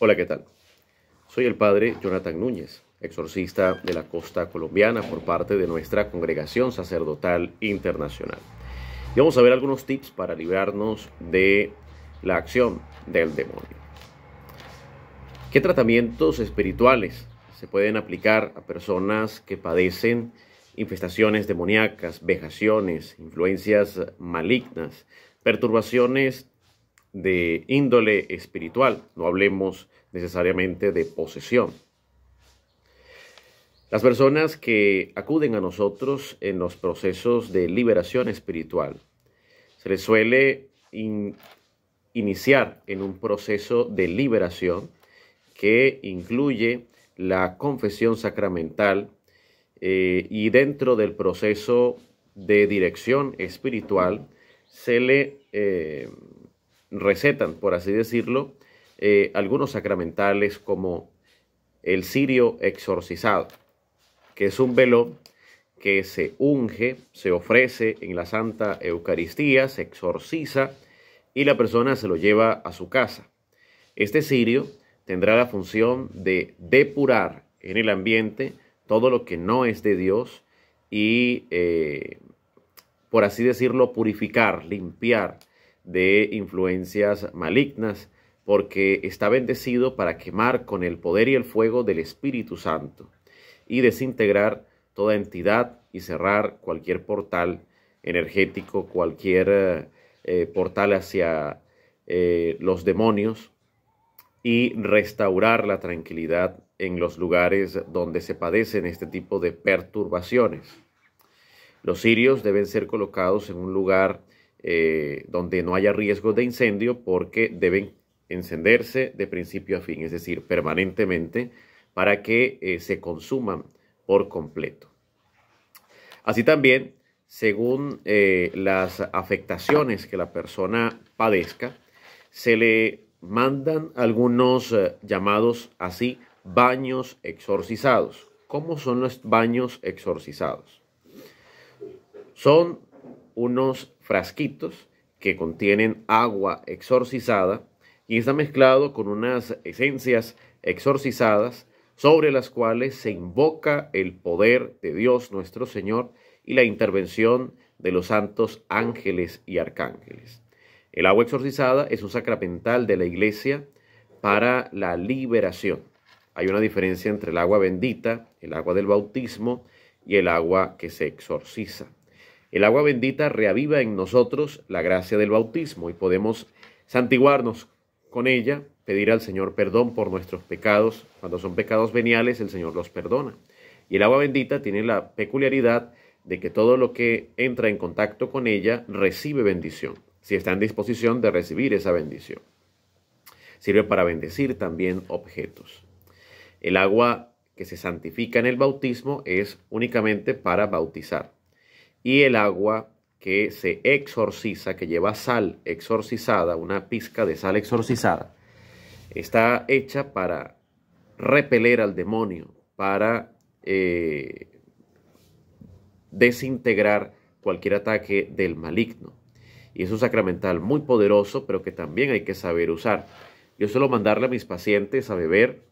Hola, ¿qué tal? Soy el padre Jonathan Núñez, exorcista de la costa colombiana por parte de nuestra congregación sacerdotal internacional. Y vamos a ver algunos tips para librarnos de la acción del demonio. ¿Qué tratamientos espirituales se pueden aplicar a personas que padecen infestaciones demoníacas, vejaciones, influencias malignas, perturbaciones de índole espiritual, no hablemos necesariamente de posesión. Las personas que acuden a nosotros en los procesos de liberación espiritual, se les suele iniciar en un proceso de liberación que incluye la confesión sacramental eh, y dentro del proceso de dirección espiritual se le... Eh, recetan, por así decirlo, eh, algunos sacramentales como el cirio exorcizado, que es un velo que se unge, se ofrece en la Santa Eucaristía, se exorciza y la persona se lo lleva a su casa. Este cirio tendrá la función de depurar en el ambiente todo lo que no es de Dios y, eh, por así decirlo, purificar, limpiar de influencias malignas, porque está bendecido para quemar con el poder y el fuego del Espíritu Santo y desintegrar toda entidad y cerrar cualquier portal energético, cualquier eh, eh, portal hacia eh, los demonios y restaurar la tranquilidad en los lugares donde se padecen este tipo de perturbaciones. Los sirios deben ser colocados en un lugar eh, donde no haya riesgo de incendio porque deben encenderse de principio a fin, es decir, permanentemente, para que eh, se consuman por completo. Así también, según eh, las afectaciones que la persona padezca, se le mandan algunos llamados así baños exorcizados. ¿Cómo son los baños exorcizados? Son unos frasquitos que contienen agua exorcizada y está mezclado con unas esencias exorcizadas sobre las cuales se invoca el poder de Dios nuestro Señor y la intervención de los santos ángeles y arcángeles. El agua exorcizada es un sacramental de la iglesia para la liberación. Hay una diferencia entre el agua bendita, el agua del bautismo y el agua que se exorciza. El agua bendita reaviva en nosotros la gracia del bautismo y podemos santiguarnos con ella, pedir al Señor perdón por nuestros pecados. Cuando son pecados veniales, el Señor los perdona. Y el agua bendita tiene la peculiaridad de que todo lo que entra en contacto con ella recibe bendición, si está en disposición de recibir esa bendición. Sirve para bendecir también objetos. El agua que se santifica en el bautismo es únicamente para bautizar y el agua que se exorciza, que lleva sal exorcizada, una pizca de sal exorcizada, está hecha para repeler al demonio, para eh, desintegrar cualquier ataque del maligno. Y es un sacramental muy poderoso, pero que también hay que saber usar. Yo suelo mandarle a mis pacientes a beber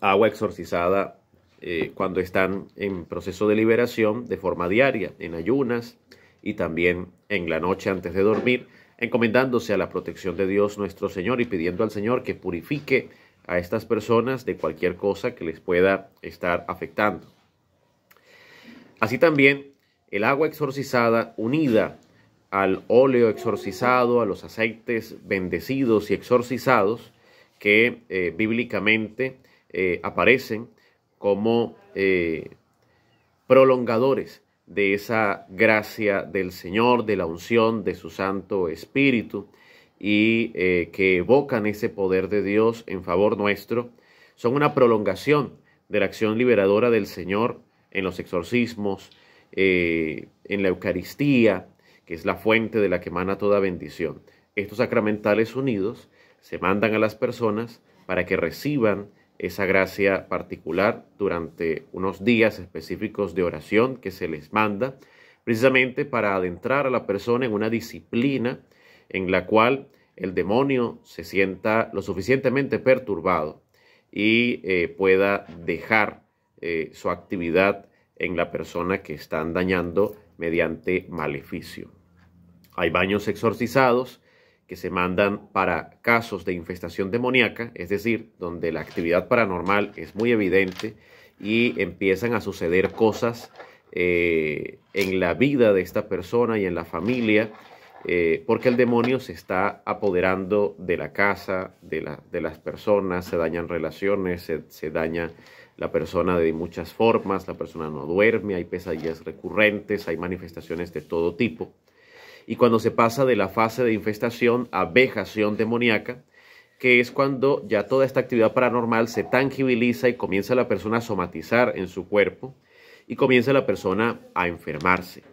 agua exorcizada eh, cuando están en proceso de liberación de forma diaria, en ayunas y también en la noche antes de dormir, encomendándose a la protección de Dios nuestro Señor y pidiendo al Señor que purifique a estas personas de cualquier cosa que les pueda estar afectando. Así también el agua exorcizada unida al óleo exorcizado, a los aceites bendecidos y exorcizados que eh, bíblicamente eh, aparecen como eh, prolongadores de esa gracia del Señor, de la unción, de su Santo Espíritu, y eh, que evocan ese poder de Dios en favor nuestro, son una prolongación de la acción liberadora del Señor en los exorcismos, eh, en la Eucaristía, que es la fuente de la que emana toda bendición. Estos sacramentales unidos se mandan a las personas para que reciban esa gracia particular durante unos días específicos de oración que se les manda, precisamente para adentrar a la persona en una disciplina en la cual el demonio se sienta lo suficientemente perturbado y eh, pueda dejar eh, su actividad en la persona que están dañando mediante maleficio. Hay baños exorcizados que se mandan para casos de infestación demoníaca, es decir, donde la actividad paranormal es muy evidente y empiezan a suceder cosas eh, en la vida de esta persona y en la familia, eh, porque el demonio se está apoderando de la casa, de, las personas, se dañan relaciones, se, se, daña la persona de muchas formas, la persona no duerme, hay pesadillas recurrentes, hay manifestaciones de todo tipo y cuando se pasa de la fase de infestación a vejación demoníaca, que es cuando ya toda esta actividad paranormal se tangibiliza y comienza la persona a somatizar en su cuerpo y comienza la persona a enfermarse.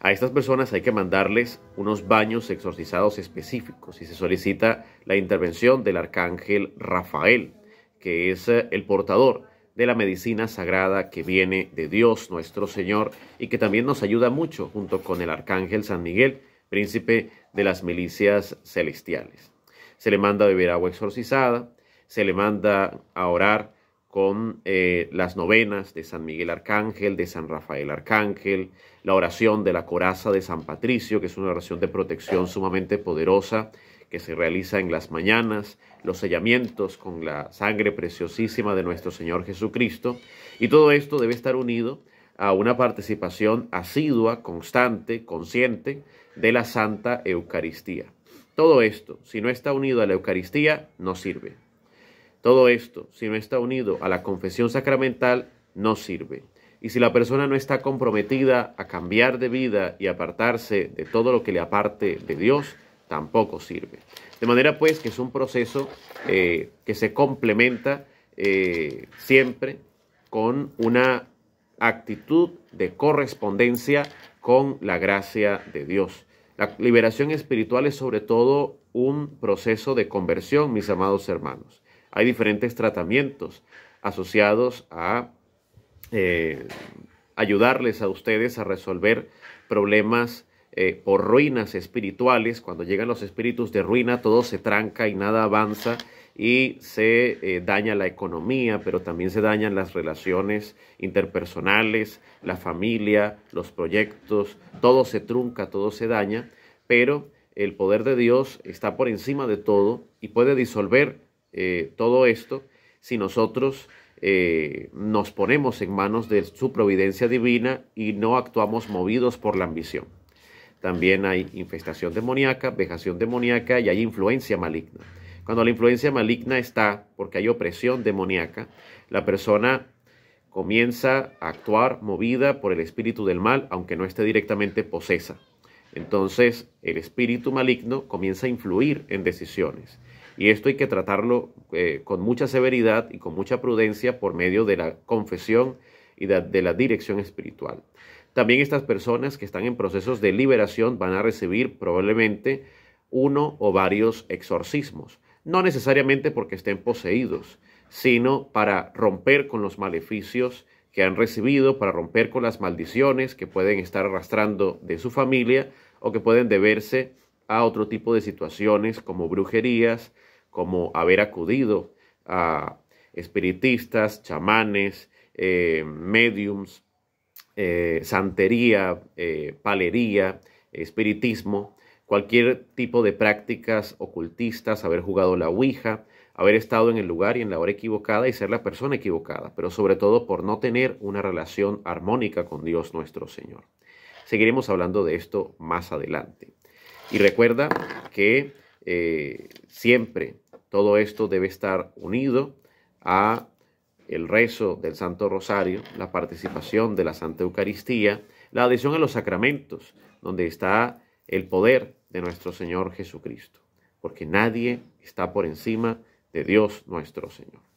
A estas personas hay que mandarles unos baños exorcizados específicos y se solicita la intervención del arcángel Rafael, que es eh, el portador de la medicina sagrada que viene de Dios nuestro Señor y que también nos ayuda mucho junto con el arcángel San Miguel, príncipe de las milicias celestiales. Se le manda beber agua exorcizada, se le manda a orar con eh, las novenas de San Miguel Arcángel, de San Rafael Arcángel, la oración de la coraza de San Patricio, que es una oración de protección sumamente poderosa que se realiza en las mañanas, los sellamientos con la sangre preciosísima de nuestro Señor Jesucristo. Y todo esto debe estar unido a una participación asidua, constante, consciente de la Santa Eucaristía. Todo esto, si no está unido a la Eucaristía, no sirve. Todo esto, si no está unido a la confesión sacramental, no sirve. Y si la persona no está comprometida a cambiar de vida y apartarse de todo lo que le aparte de Dios, tampoco sirve. De manera pues que es un proceso eh, que se complementa eh, siempre con una actitud de correspondencia con la gracia de Dios. La liberación espiritual es sobre todo un proceso de conversión, mis amados hermanos. Hay diferentes tratamientos asociados a eh, ayudarles a ustedes a resolver problemas eh, por ruinas espirituales. Cuando llegan los espíritus de ruina, todo se tranca y nada avanza y se eh, daña la economía, pero también se dañan las relaciones interpersonales, la familia, los proyectos, todo se trunca, todo se daña, pero el poder de Dios está por encima de todo y puede disolver eh, todo esto si nosotros nos ponemos en manos de su providencia divina y no actuamos movidos por la ambición también hay infestación demoníaca, vejación demoníaca y hay influencia maligna. Cuando la influencia maligna está, porque hay opresión demoníaca, la persona comienza a actuar movida por el espíritu del mal, aunque no esté directamente posesa. Entonces, el espíritu maligno comienza a influir en decisiones. Y esto hay que tratarlo eh, con mucha severidad y con mucha prudencia por medio de la confesión y de la dirección espiritual. También estas personas que están en procesos de liberación van a recibir probablemente uno o varios exorcismos, no necesariamente porque estén poseídos, sino para romper con los maleficios que han recibido, para romper con las maldiciones que pueden estar arrastrando de su familia o que pueden deberse a otro tipo de situaciones como brujerías, como haber acudido a espiritistas, chamanes, eh, mediums, eh, santería, eh, palería, espiritismo, cualquier tipo de prácticas ocultistas, haber jugado la Ouija, haber estado en el lugar y en la hora equivocada y ser la persona equivocada, pero sobre todo por no tener una relación armónica con Dios nuestro Señor. Seguiremos hablando de esto más adelante. Y recuerda que siempre todo esto debe estar unido a el rezo del Santo Rosario, la participación de la Santa Eucaristía, la adhesión a los sacramentos, donde está el poder de nuestro Señor Jesucristo, porque nadie está por encima de Dios nuestro Señor.